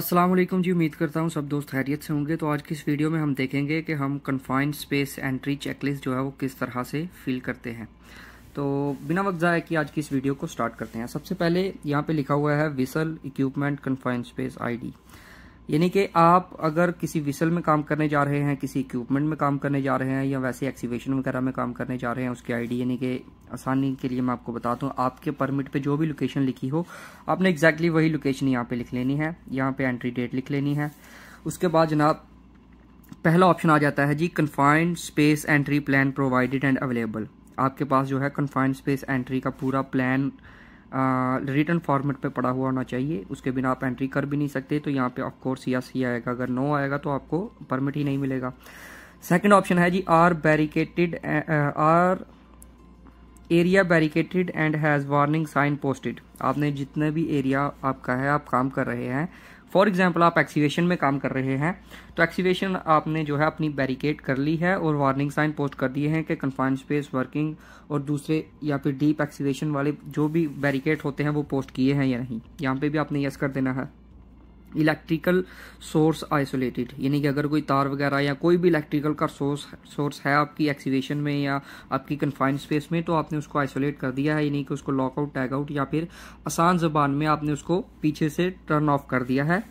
अस्सलाम वालेकुम जी उम्मीद करता हूँ सब दोस्त खैरियत से होंगे तो आज की इस वीडियो में हम देखेंगे कि हम कन्फाइंड स्पेस एंट्री चेकलिस्ट जो है वो किस तरह से फिल करते हैं तो बिना वक्त जाए कि आज की इस वीडियो को स्टार्ट करते हैं सबसे पहले यहाँ पे लिखा हुआ है vessel equipment confined space ID यानी कि आप अगर किसी विसल में काम करने जा रहे हैं किसी इक्विपमेंट में काम करने जा रहे हैं या वैसे एक्सीवेशन वगैरह में काम करने जा रहे हैं उसकी आईडी यानी कि आसानी के लिए मैं आपको बताता हूँ आपके परमिट पे जो भी लोकेशन लिखी हो आपने एग्जैक्टली वही लोकेशन यहाँ पे लिख लेनी है यहाँ पे एंट्री डेट लिख लेनी है उसके बाद जनाब पहला ऑप्शन आ जाता है जी confined space entry plan provided and available आपके पास जो है कन्फाइंड स्पेस एंट्री का पूरा प्लान रिटर्न फॉर्मेट पे पड़ा हुआ होना चाहिए उसके बिना आप एंट्री कर भी नहीं सकते तो यहाँ पे ऑफकोर्स या सी आएगा अगर नो आएगा तो आपको परमिट ही नहीं मिलेगा सेकंड ऑप्शन है जी are barricaded are area barricaded and has warning sign posted आपने जितने भी एरिया आपका है आप काम कर रहे हैं फॉर एग्जाम्पल आप एक्सीवेशन में काम कर रहे हैं तो एक्सीवेशन आपने जो है अपनी बैरिकेड कर ली है और वार्निंग साइन पोस्ट कर दिए हैं कि कन्फाइंड स्पेस वर्किंग और दूसरे या फिर डीप एक्सीवेशन वाले जो भी बैरिकेड होते हैं वो पोस्ट किए हैं या नहीं यहाँ पे भी आपने यस कर देना है इलेक्ट्रिकल सोर्स आइसोलेटेड यानी कि अगर कोई तार वगैरह या कोई भी इलेक्ट्रिकल का सोर्स सोर्स है आपकी एक्सीवेशन में या आपकी कन्फाइंड स्पेस में तो आपने उसको आइसोलेट कर दिया है यानी कि उसको लॉकआउट टैग आउट या फिर आसान जबान में आपने उसको पीछे से टर्न ऑफ कर दिया है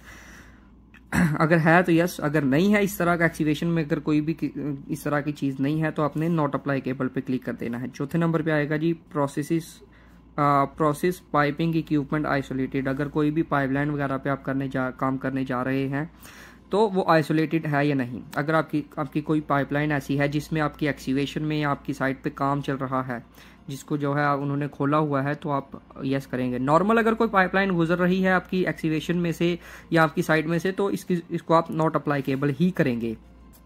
अगर है तो यस अगर नहीं है इस तरह का एक्सीवेशन में अगर कोई भी इस तरह की चीज़ नहीं है तो आपने नॉट अप्लाई केबल पर क्लिक कर देना है चौथे नंबर पर आएगा जी processes process piping equipment isolated अगर कोई भी पाइपलाइन वगैरह पे आप करने जा काम करने जा रहे हैं तो वो आइसोलेटेड है या नहीं अगर आपकी आपकी कोई पाइपलाइन ऐसी है जिसमें आपकी एक्सीवेशन में या आपकी साइट पे काम चल रहा है जिसको जो है उन्होंने खोला हुआ है तो आप यस करेंगे नॉर्मल अगर कोई पाइपलाइन गुजर रही है आपकी एक्सीवेशन में से या आपकी साइट में से तो इसकी इसको आप नॉट अप्लाईकेबल ही करेंगे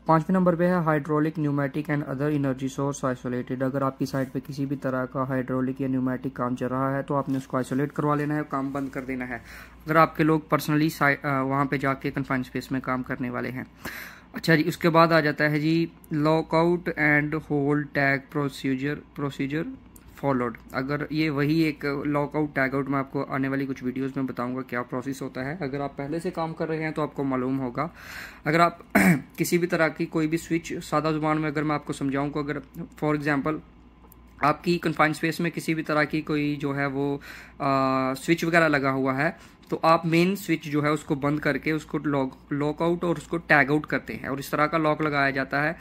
पाँचवें नंबर पे है hydraulic pneumatic and other energy source isolated अगर आपकी साइट पे किसी भी तरह का हाइड्रोलिक या न्यूमेटिक काम चल रहा है तो आपने उसको आइसोलेट करवा लेना है काम बंद कर देना है अगर आपके लोग पर्सनली वहाँ पे जाके कन्फाइन स्पेस में काम करने वाले हैं अच्छा जी उसके बाद आ जाता है जी lockout and hold tag procedure procedure followed अगर ये वही एक लॉकआउट टैगआउट मैं आपको आने वाली कुछ वीडियोस में बताऊंगा क्या प्रोसेस होता है अगर आप पहले से काम कर रहे हैं तो आपको मालूम होगा अगर आप किसी भी तरह की कोई भी स्विच सादा जुबान में अगर मैं आपको समझाऊँ को तो अगर फॉर एग्ज़ाम्पल आपकी कन्फाइन स्पेस में किसी भी तरह की कोई जो है वो स्विच वगैरह लगा हुआ है तो आप मेन स्विच जो है उसको बंद करके उसको लॉक लॉकआउट और उसको टैग आउट करते हैं और इस तरह का लॉक लगाया जाता है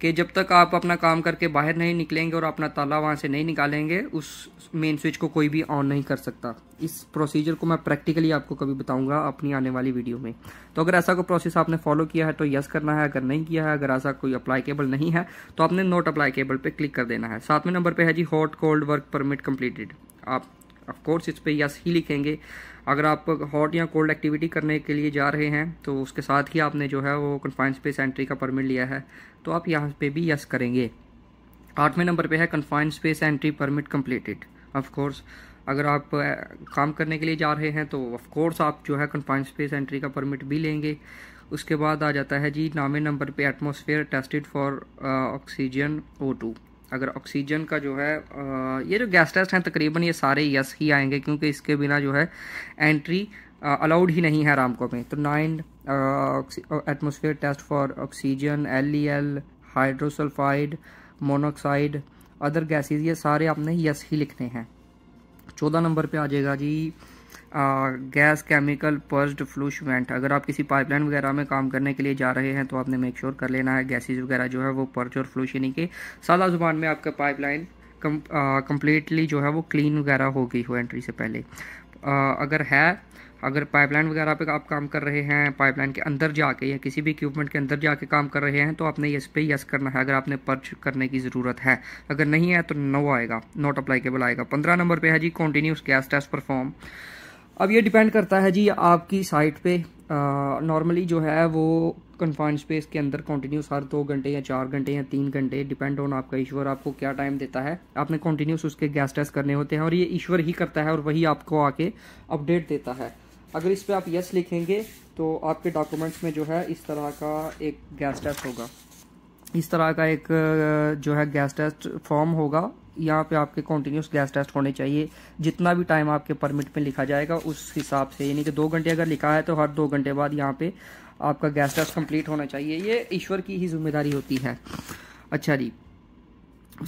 कि जब तक आप अपना काम करके बाहर नहीं निकलेंगे और अपना ताला वहाँ से नहीं निकालेंगे उस मेन स्विच को कोई भी ऑन नहीं कर सकता इस प्रोसीजर को मैं प्रैक्टिकली आपको कभी बताऊंगा अपनी आने वाली वीडियो में तो अगर ऐसा कोई प्रोसेस आपने फॉलो किया है तो यस करना है अगर नहीं किया है अगर ऐसा कोई अप्लाईकेबल नहीं है तो आपने नोट अप्लाईकेबल पर क्लिक कर देना है सातवें नंबर पर है जी hot cold work permit completed आप ऑफकोर्स इस पर यस ही लिखेंगे अगर आप हॉट या कोल्ड एक्टिविटी करने के लिए जा रहे हैं तो उसके साथ ही आपने जो है वो कन्फाइंड स्पेस एंट्री का परमिट लिया है तो आप यहाँ पे भी यस करेंगे आठवें नंबर पे है confined space entry permit completed of course अगर आप काम करने के लिए जा रहे हैं तो ऑफकोर्स आप जो है कन्फाइंड स्पेस एंट्री का परमिट भी लेंगे उसके बाद आ जाता है जी नामे नंबर पे atmosphere tested for oxygen O two अगर ऑक्सीजन का जो है ये जो गैस टेस्ट हैं तकरीबन ये सारे यस ही आएंगे क्योंकि इसके बिना जो है एंट्री अलाउड ही नहीं है रामको में तो nine atmosphere test for oxygen L E L hydrosulphide monoxide other gases ये सारे आपने यस ही लिखने हैं चौदह नंबर पे आ जाएगा जी गैस केमिकल पर्स्ड फ्लूशमेंट अगर आप किसी पाइपलाइन वगैरह में काम करने के लिए जा रहे हैं तो आपने मेक श्योर sure कर लेना है गैसेज वगैरह जो है वो पर्ज और फ्लूश यानी कि सादा जुबान में आपका पाइपलाइन कम्प्लीटली जो है वो क्लीन वगैरह हो गई हो एंट्री से पहले आ, अगर है अगर पाइपलाइन वगैरह पे आप काम कर रहे हैं पाइपलाइन के अंदर जाके या किसी भी इक्विपमेंट के अंदर जाके काम कर रहे हैं तो आपने इस पे यस करना है अगर आपने पर्च करने की ज़रूरत है अगर नहीं है तो नो आएगा नॉट अप्लाइकेबल आएगा पंद्रह नंबर पे है जी कॉन्टीन्यूस गैस टेस्ट परफॉर्म अब ये डिपेंड करता है जी आपकी साइट पे नॉर्मली जो है वो कन्फाइंड स्पेस के अंदर कंटिन्यूस हर दो घंटे या चार घंटे या तीन घंटे डिपेंड ऑन आपका ईश्वर आपको क्या टाइम देता है आपने कंटिन्यूस उसके गैस टेस्ट करने होते हैं और ये ईश्वर ही करता है और वही आपको आके अपडेट देता है अगर इस पर आप यस लिखेंगे तो आपके डॉक्यूमेंट्स में जो है इस तरह का एक गैस टेस्ट होगा इस तरह का एक जो है गैस टेस्ट फॉर्म होगा यहाँ पे आपके कंटिन्यूस गैस टेस्ट होने चाहिए जितना भी टाइम आपके परमिट में लिखा जाएगा उस हिसाब से यानी कि दो घंटे अगर लिखा है तो हर दो घंटे बाद यहाँ पे आपका गैस टेस्ट कंप्लीट होना चाहिए ये ईश्वर की ही जिम्मेदारी होती है अच्छा जी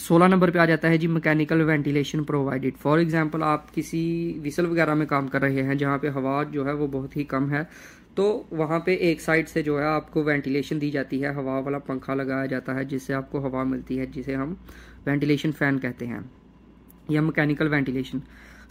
सोलह नंबर पे आ जाता है जी mechanical ventilation provided for example आप किसी विसल वगैरह में काम कर रहे हैं जहाँ पे हवा जो है वो बहुत ही कम है तो वहाँ पे एक साइड से जो है आपको वेंटिलेशन दी जाती है हवा वाला पंखा लगाया जाता है जिससे आपको हवा मिलती है जिसे हम वेंटिलेशन फ़ैन कहते हैं या मैकेनिकल वेंटिलेशन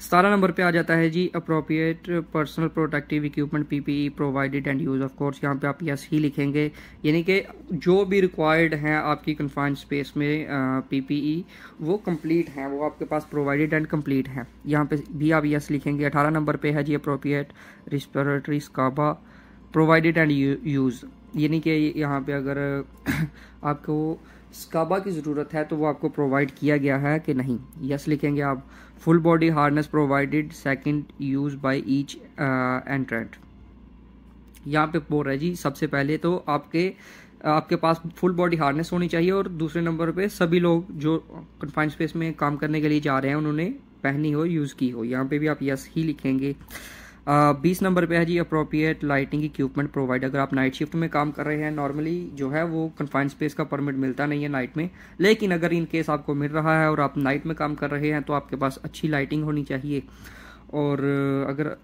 सतारह नंबर पे आ जाता है जी appropriate personal protective equipment PPE provided and use of course यहाँ पे आप यस ही लिखेंगे यानी कि जो भी रिक्वायर्ड हैं आपकी कन्फाइंड स्पेस में पीपीई e, वो कंप्लीट हैं वो आपके पास प्रोवाइडेड एंड कंप्लीट हैं यहाँ पे भी आप यस लिखेंगे अठारह नंबर पे है जी appropriate respiratory scuba provided and use यानी कि यहाँ पे अगर आपको स्काबा की ज़रूरत है तो वो आपको प्रोवाइड किया गया है कि नहीं यस लिखेंगे आप full body harness provided second use by each entrant यहाँ पे बोल रहा है जी सबसे पहले तो आपके आपके पास फुल बॉडी हार्नेस होनी चाहिए और दूसरे नंबर पे सभी लोग जो कन्फाइन स्पेस में काम करने के लिए जा रहे हैं उन्होंने पहनी हो यूज़ की हो यहाँ पे भी आप यस ही लिखेंगे बीस नंबर पे है जी अप्रोप्रिएट लाइटिंग इक्विपमेंट प्रोवाइड अगर आप नाइट शिफ्ट में काम कर रहे हैं नॉर्मली जो है वो कन्फाइंड स्पेस का परमिट मिलता नहीं है नाइट में लेकिन अगर इन केस आपको मिल रहा है और आप नाइट में काम कर रहे हैं तो आपके पास अच्छी लाइटिंग होनी चाहिए और अगर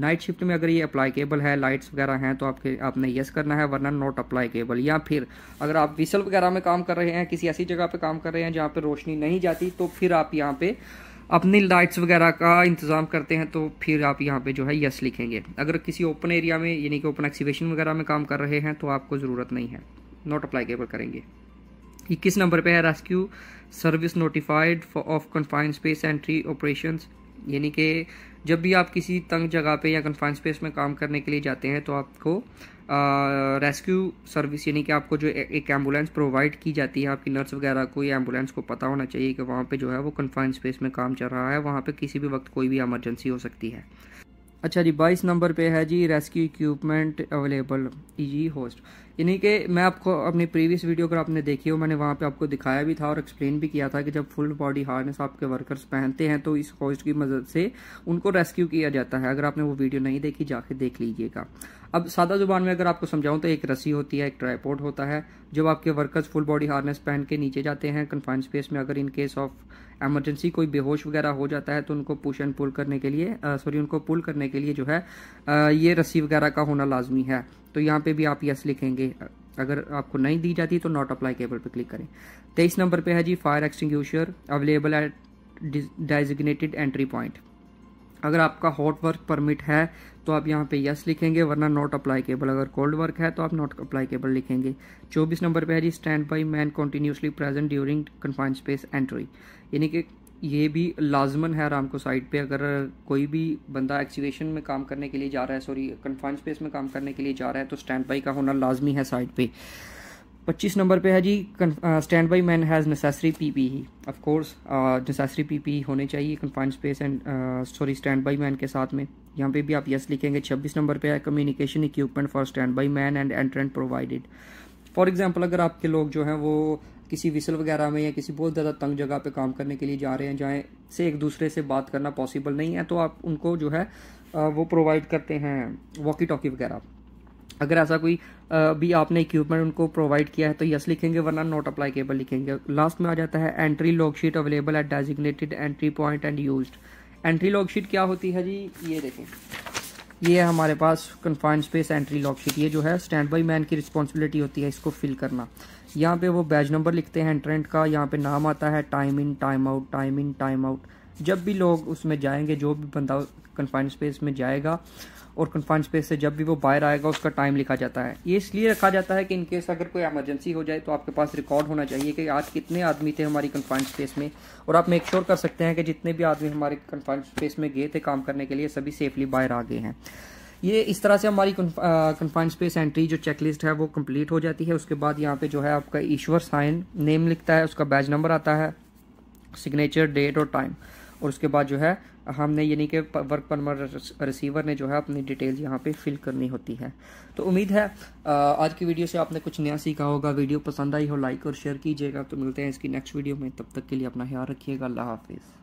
नाइट शिफ्ट में अगर ये अप्लाईकेबल है लाइट्स वगैरह हैं तो आपके आपने यस करना है वरना नॉट अप्लाईकेबल या फिर अगर आप विसल वगैरह में काम कर रहे हैं किसी ऐसी जगह पे काम कर रहे हैं जहाँ पे रोशनी नहीं जाती तो फिर आप यहाँ पे अपनी लाइट्स वगैरह का इंतज़ाम करते हैं तो फिर आप यहाँ पे जो है यस लिखेंगे अगर किसी ओपन एरिया में यानी कि ओपन एक्सीबिशन वगैरह में काम कर रहे हैं तो आपको ज़रूरत नहीं है नॉट अप्लाईकेबल करेंगे इक्कीस नंबर पे है rescue service notified of confined space entry operations यानी कि जब भी आप किसी तंग जगह पे या कन्फाइन स्पेस में काम करने के लिए जाते हैं तो आपको रेस्क्यू सर्विस यानी कि आपको जो ए, एक एम्बुलेंस प्रोवाइड की जाती है आपकी नर्स वगैरह को या एम्बुलेंस को पता होना चाहिए कि वहाँ पे जो है वो कन्फाइन स्पेस में काम चल रहा है वहाँ पे किसी भी वक्त कोई भी एमरजेंसी हो सकती है अच्छा जी बाईस नंबर पे है जी rescue equipment available E G hoist यानी कि मैं आपको अपनी प्रीवियस वीडियो अगर आपने देखी हो मैंने वहाँ पे आपको दिखाया भी था और एक्सप्लेन भी किया था कि जब फुल बॉडी हार्नेस आपके वर्कर्स पहनते हैं तो इस होस्ट की मदद से उनको रेस्क्यू किया जाता है अगर आपने वो वीडियो नहीं देखी जाके देख लीजिएगा अब सादा जुबान में अगर आपको समझाऊँ तो एक रस्सी होती है एक ट्राईपोर्ट होता है जब आपके वर्कर्स फुल बॉडी हार्नेस पहन के नीचे जाते हैं कन्फाइंड स्पेस में अगर इन केस ऑफ एमरजेंसी कोई बेहोश वगैरह हो जाता है तो उनको पुश एंड पुल करने के लिए सॉरी उनको पुल करने के लिए जो है आ, ये रस्सी वगैरह का होना लाजमी है तो यहाँ पे भी आप यस लिखेंगे अगर आपको नहीं दी जाती तो नॉट अप्लाई केबल पर क्लिक करें तेईस नंबर पे है जी fire extinguisher available at designated entry point अगर आपका हॉट वर्क परमिट है तो आप यहाँ पे यस लिखेंगे वरना नॉट अप्लाई केबल अगर कोल्ड वर्क है तो आप नॉट अप्लाई केबल लिखेंगे 24 नंबर पे है जी stand by man continuously present during confined space entry यानी कि ये भी लाजमन है आराम को साइड पे अगर कोई भी बंदा एक्सीवेशन में काम करने के लिए जा रहा है सॉरी कन्फाइन स्पेस में काम करने के लिए जा रहा है तो स्टैंड बाई का होना लाजमी है साइड पे 25 नंबर पे है जी stand by man has necessary P P ही ऑफकोर्स नेसेसरी पी पी होने चाहिए confine space and sorry stand by man के साथ में यहाँ पे भी आप यस लिखेंगे 26 नंबर पे है communication equipment for stand by man and entrant provided for example अगर आपके लोग जो हैं वो किसी विसल वगैरह में या किसी बहुत ज़्यादा तंग जगह पे काम करने के लिए जा रहे हैं जहाँ से एक दूसरे से बात करना पॉसिबल नहीं है तो आप उनको जो है वो प्रोवाइड करते हैं वॉकी टॉकी वगैरह अगर ऐसा कोई भी आपने इक्विपमेंट उनको प्रोवाइड किया है तो यस लिखेंगे वरना नॉट केबल लिखेंगे लास्ट में आ जाता है entry log sheet available at designated entry point and use entry log sheet क्या होती है जी ये देखें ये है हमारे पास कन्फाइंड स्पेस एंट्री लॉकशीट ये जो है स्टैंड बाई मैन की रिस्पॉन्सिबिलिटी होती है इसको फिल करना यहाँ पे वो बैच नंबर लिखते हैं एंट्रेंट का यहाँ पे नाम आता है time in time out time in time out जब भी लोग उसमें जाएंगे जो भी बंदा कन्फाइन स्पेस में जाएगा और कन्फाइन स्पेस से जब भी वो बाहर आएगा उसका टाइम लिखा जाता है ये इसलिए रखा जाता है कि इन केस अगर कोई एमरजेंसी हो जाए तो आपके पास रिकॉर्ड होना चाहिए कि आज कितने आदमी थे हमारी कन्फाइन स्पेस में और आप मेक श्योर कर सकते हैं कि जितने भी आदमी हमारे कन्फाइन स्पेस में गए थे काम करने के लिए सभी सेफली बाहर आ गए हैं ये इस तरह से हमारी कन्फाइंड स्पेस एंट्री जो चेकलिस्ट है वो कंप्लीट हो जाती है उसके बाद यहाँ पे जो है आपका ईश्वर साइन नेम लिखता है उसका बैज नंबर आता है सिग्नेचर डेट और टाइम और उसके बाद जो है हमने यानी कि वर्क परमर रिसीवर ने जो है अपनी डिटेल यहाँ पे फिल करनी होती है तो उम्मीद है आज की वीडियो से आपने कुछ नया सीखा होगा वीडियो पसंद आई हो लाइक और शेयर कीजिएगा तो मिलते हैं इसकी नेक्स्ट वीडियो में तब तक के लिए अपना ख्याल रखिएगा अल्लाह हाफिज़